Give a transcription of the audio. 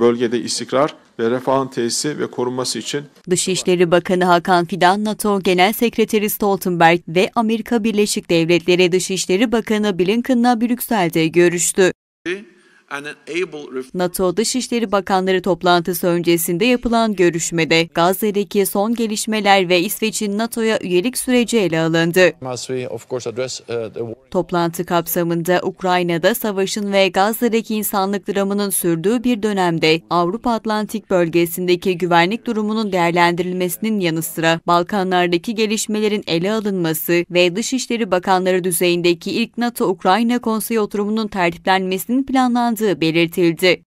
bölgede istikrar ve refahın tesisi ve korunması için. Dışişleri Bakanı Hakan Fidan, NATO Genel Sekreteri Stoltenberg ve Amerika Birleşik Devletleri Dışişleri Bakanı Blinken'la Brüksel'de görüştü. NATO Dışişleri Bakanları toplantısı öncesinde yapılan görüşmede Gazze'deki son gelişmeler ve İsveç'in NATO'ya üyelik süreci ele alındı. Uh, Toplantı kapsamında Ukrayna'da savaşın ve Gazze'deki insanlık dramının sürdüğü bir dönemde Avrupa Atlantik bölgesindeki güvenlik durumunun değerlendirilmesinin yanı sıra Balkanlardaki gelişmelerin ele alınması ve Dışişleri Bakanları düzeyindeki ilk NATO-Ukrayna konseyi oturumunun tertiplenmesinin planlandığı planlandığı belirtildi.